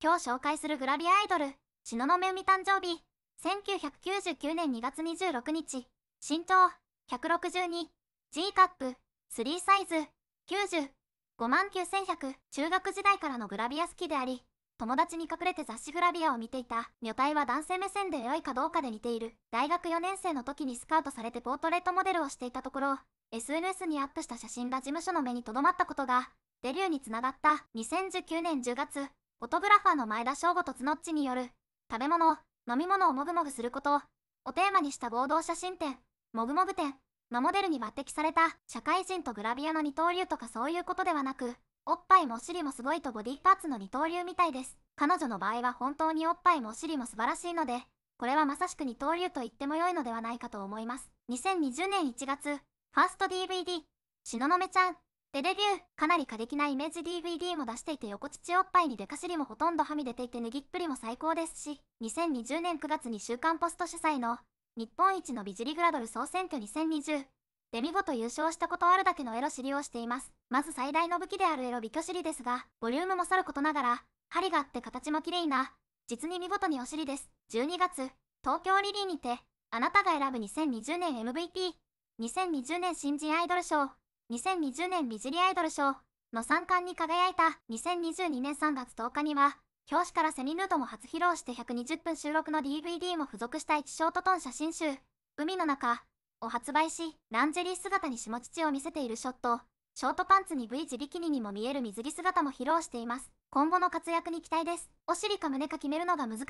今日紹介するグラビアアイドル、めう海誕生日、1999年2月26日、身長、162、G カップ、3サイズ、90、59100、中学時代からのグラビア好きであり、友達に隠れて雑誌グラビアを見ていた、女体は男性目線で良いかどうかで似ている。大学4年生の時にスカウトされてポートレートモデルをしていたところ、SNS にアップした写真が事務所の目に留まったことが、デビューにつながった2019年10月、フォトグラファーの前田翔吾とツノッチによる、食べ物、飲み物をもぐもぐすることを、テーマにした合同写真展、もぐもぐ展、のモデルに抜擢された、社会人とグラビアの二刀流とかそういうことではなく、おっぱいもお尻もすごいとボディパーツの二刀流みたいです。彼女の場合は本当におっぱいもお尻も素晴らしいので、これはまさしく二刀流と言っても良いのではないかと思います。2020年1月、ファースト DVD、しののめちゃん、デデビュー、かなり過激なイメージ DVD も出していて横乳おっぱいに出かしりもほとんどはみ出ていて脱ぎっぷりも最高ですし、2020年9月に週刊ポスト主催の日本一の美尻グラドル総選挙2020で見事優勝したことあるだけのエロ尻をしています。まず最大の武器であるエロ美巨尻ですが、ボリュームもさることながら、針があって形も綺麗な、実に見事にお尻です。12月、東京リリーにて、あなたが選ぶ2020年 MVP、2020年新人アイドル賞、2020年美尻アイドル賞の3冠に輝いた2022年3月10日には、表紙からセミヌードも初披露して120分収録の DVD も付属した1ショートトン写真集、海の中を発売し、ランジェリー姿に下乳を見せているショット、ショートパンツに V 字ビキニにも見える水着姿も披露しています。今後の活躍に期待です。お尻か胸か決めるのが難しい。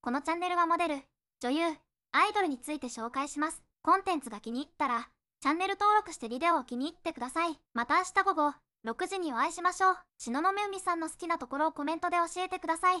このチャンネルはモデル、女優、アイドルについて紹介します。コンテンツが気に入ったら、チャンネル登録してビデオを気に入ってください。また明日午後6時にお会いしましょう。東雲海さんの好きなところをコメントで教えてください。